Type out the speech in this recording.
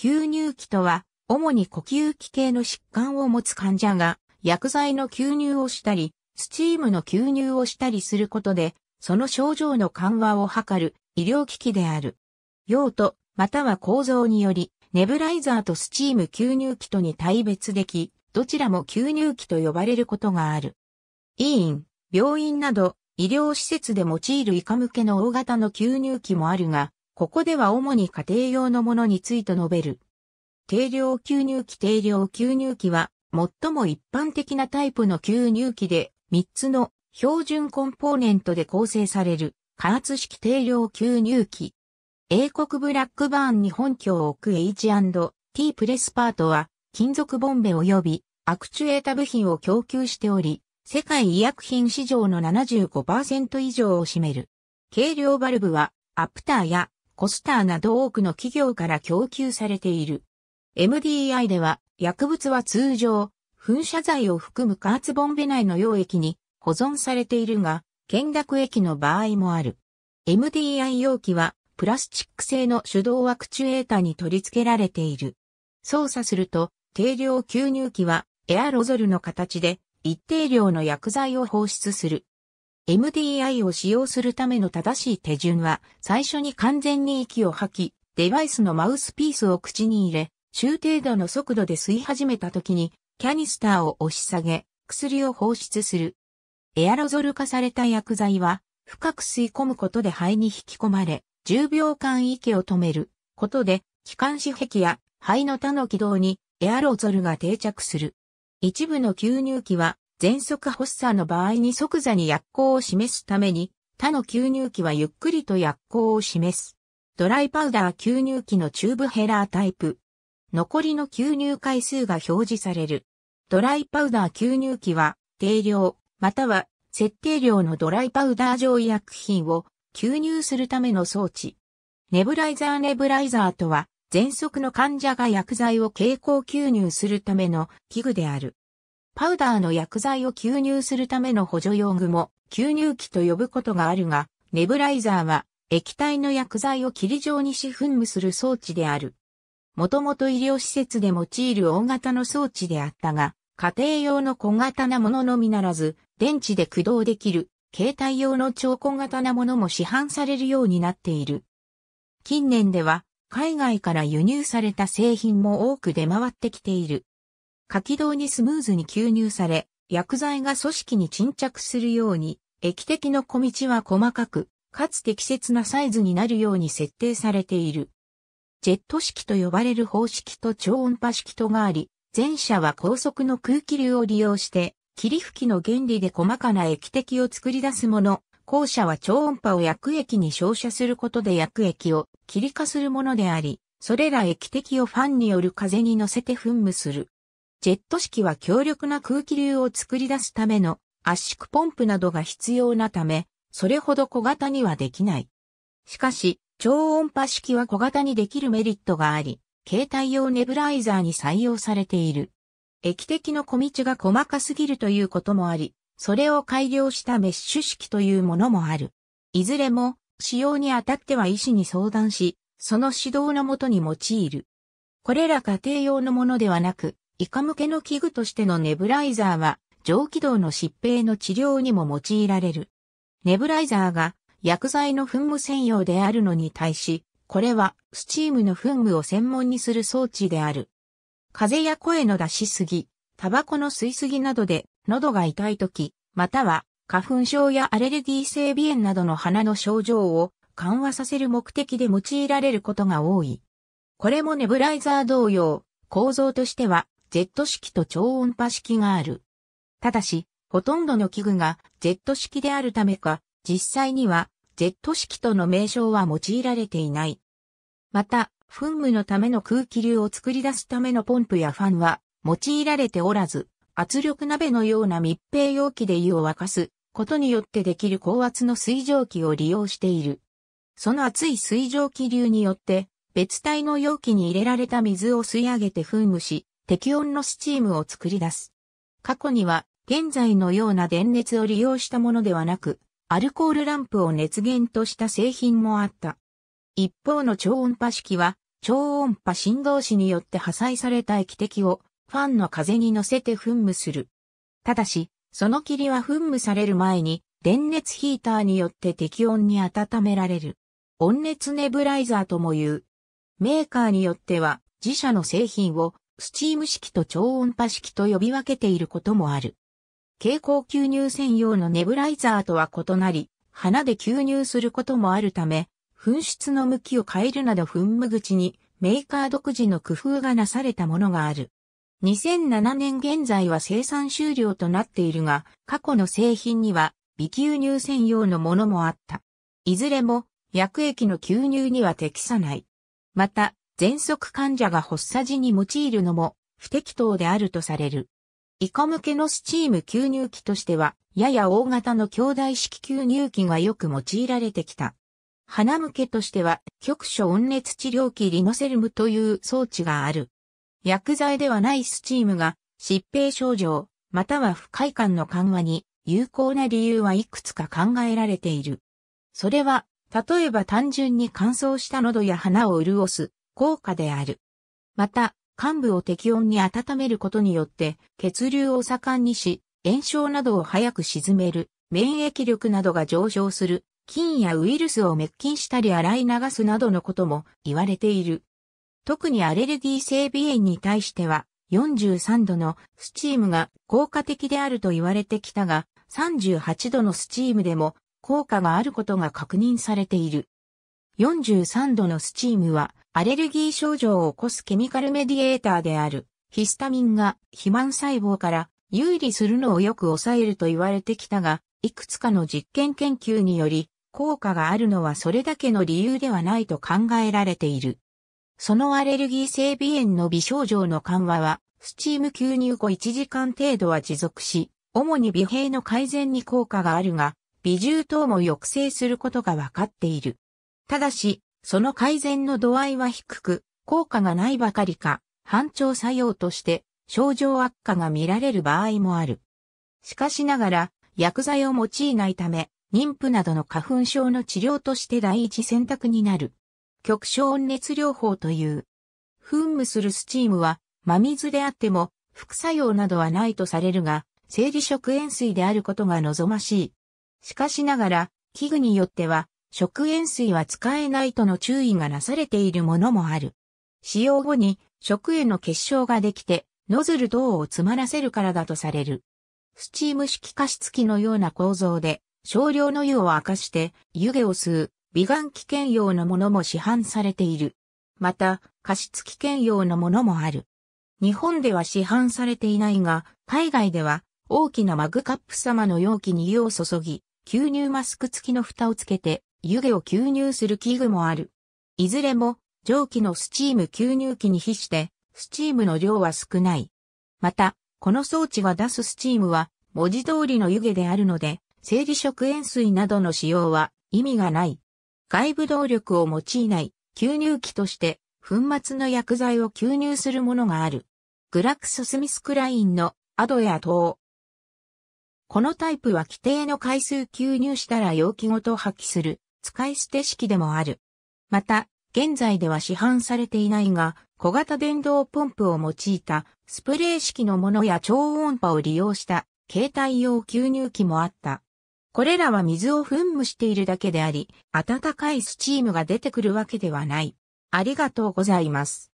吸入器とは、主に呼吸器系の疾患を持つ患者が、薬剤の吸入をしたり、スチームの吸入をしたりすることで、その症状の緩和を図る医療機器である。用途、または構造により、ネブライザーとスチーム吸入器とに対別でき、どちらも吸入器と呼ばれることがある。医院、病院など、医療施設で用いる医科向けの大型の吸入器もあるが、ここでは主に家庭用のものについて述べる。定量吸入器定量吸入器は最も一般的なタイプの吸入器で3つの標準コンポーネントで構成される加圧式定量吸入器。英国ブラックバーンに本拠を置く H&T プレスパートは金属ボンベ及びアクチュエータ部品を供給しており、世界医薬品市場の75%以上を占める。軽量バルブはアプターやコスターなど多くの企業から供給されている。MDI では、薬物は通常、噴射剤を含む加圧ボンベ内の溶液に保存されているが、見濁液の場合もある。MDI 容器は、プラスチック製の手動アクチュエータに取り付けられている。操作すると、定量吸入器はエアロゾルの形で一定量の薬剤を放出する。MDI を使用するための正しい手順は、最初に完全に息を吐き、デバイスのマウスピースを口に入れ、中程度の速度で吸い始めた時に、キャニスターを押し下げ、薬を放出する。エアロゾル化された薬剤は、深く吸い込むことで肺に引き込まれ、10秒間息を止めることで、気管支壁や肺の他の軌道にエアロゾルが定着する。一部の吸入器は喘息発作の場合に即座に薬効を示すために、他の吸入器はゆっくりと薬効を示す。ドライパウダー吸入器のチューブヘラータイプ。残りの吸入回数が表示される。ドライパウダー吸入器は、定量、または、設定量のドライパウダー状医薬品を吸入するための装置。ネブライザーネブライザーとは、喘息の患者が薬剤を経口吸入するための器具である。パウダーの薬剤を吸入するための補助用具も吸入器と呼ぶことがあるが、ネブライザーは液体の薬剤を霧状にし噴霧する装置である。もともと医療施設で用いる大型の装置であったが、家庭用の小型なもののみならず、電池で駆動できる、携帯用の超小型なものも市販されるようになっている。近年では、海外から輸入された製品も多く出回ってきている。火気道にスムーズに吸入され、薬剤が組織に沈着するように、液滴の小道は細かく、かつ適切なサイズになるように設定されている。ジェット式と呼ばれる方式と超音波式とがあり、前者は高速の空気流を利用して、霧吹きの原理で細かな液滴を作り出すもの、後者は超音波を薬液に照射することで薬液を霧化するものであり、それら液滴をファンによる風に乗せて噴霧する。ジェット式は強力な空気流を作り出すための圧縮ポンプなどが必要なため、それほど小型にはできない。しかし、超音波式は小型にできるメリットがあり、携帯用ネブライザーに採用されている。液滴の小道が細かすぎるということもあり、それを改良したメッシュ式というものもある。いずれも、使用にあたっては医師に相談し、その指導のもとに用いる。これら家庭用のものではなく、イカ向けの器具としてのネブライザーは、上気道の疾病の治療にも用いられる。ネブライザーが薬剤の噴霧専用であるのに対し、これはスチームの噴霧を専門にする装置である。風や声の出しすぎ、タバコの吸いすぎなどで喉が痛い時、または花粉症やアレルギー性鼻炎などの鼻の症状を緩和させる目的で用いられることが多い。これもネブライザー同様、構造としてはジェット式と超音波式がある。ただし、ほとんどの器具がジェット式であるためか、実際にはジェット式との名称は用いられていない。また、噴霧のための空気流を作り出すためのポンプやファンは用いられておらず、圧力鍋のような密閉容器で湯を沸かすことによってできる高圧の水蒸気を利用している。その熱い水蒸気流によって別体の容器に入れられた水を吸い上げて噴霧し、適温のスチームを作り出す。過去には、現在のような電熱を利用したものではなく、アルコールランプを熱源とした製品もあった。一方の超音波式は、超音波振動子によって破砕された液滴をファンの風に乗せて噴霧する。ただし、その霧は噴霧される前に、電熱ヒーターによって適温に温められる。温熱ネブライザーとも言う。メーカーによっては、自社の製品をスチーム式と超音波式と呼び分けていることもある。蛍光吸入専用のネブライザーとは異なり、花で吸入することもあるため、噴出の向きを変えるなど噴霧口にメーカー独自の工夫がなされたものがある。2007年現在は生産終了となっているが、過去の製品には微吸入専用のものもあった。いずれも薬液の吸入には適さない。また、喘息患者が発作時に用いるのも不適当であるとされる。イカ向けのスチーム吸入器としては、やや大型の兄弟式吸入器がよく用いられてきた。鼻向けとしては、局所温熱治療器リノセルムという装置がある。薬剤ではないスチームが、疾病症状、または不快感の緩和に有効な理由はいくつか考えられている。それは、例えば単純に乾燥した喉や鼻を潤す、効果である。また、患部を適温に温めることによって、血流を盛んにし、炎症などを早く沈める、免疫力などが上昇する、菌やウイルスを滅菌したり洗い流すなどのことも言われている。特にアレルギー性鼻炎に対しては、43度のスチームが効果的であると言われてきたが、38度のスチームでも効果があることが確認されている。43度のスチームはアレルギー症状を起こすケミカルメディエーターであるヒスタミンが肥満細胞から有利するのをよく抑えると言われてきたが、いくつかの実験研究により、効果があるのはそれだけの理由ではないと考えられている。そのアレルギー性鼻炎の微症状の緩和は、スチーム吸入後1時間程度は持続し、主に微平の改善に効果があるが、微重等も抑制することが分かっている。ただし、その改善の度合いは低く、効果がないばかりか、反調作用として症状悪化が見られる場合もある。しかしながら、薬剤を用いないため、妊婦などの花粉症の治療として第一選択になる。極小温熱療法という。噴霧するスチームは、真水であっても、副作用などはないとされるが、生理食塩水であることが望ましい。しかしながら、器具によっては、食塩水は使えないとの注意がなされているものもある。使用後に食塩の結晶ができて、ノズル等を詰まらせるからだとされる。スチーム式加湿器のような構造で、少量の湯を沸かして、湯気を吸う、美顔器兼用のものも市販されている。また、加湿器兼用のものもある。日本では市販されていないが、海外では大きなマグカップ様の容器に湯を注ぎ、吸入マスク付きの蓋をつけて、湯気を吸入する器具もある。いずれも蒸気のスチーム吸入器に比してスチームの量は少ない。また、この装置が出すスチームは文字通りの湯気であるので、生理食塩水などの使用は意味がない。外部動力を用いない吸入器として粉末の薬剤を吸入するものがある。グラクソスミスクラインのアドや等。このタイプは規定の回数吸入したら容器ごと破棄する使い捨て式でもある。また、現在では市販されていないが、小型電動ポンプを用いたスプレー式のものや超音波を利用した携帯用吸入器もあった。これらは水を噴霧しているだけであり、暖かいスチームが出てくるわけではない。ありがとうございます。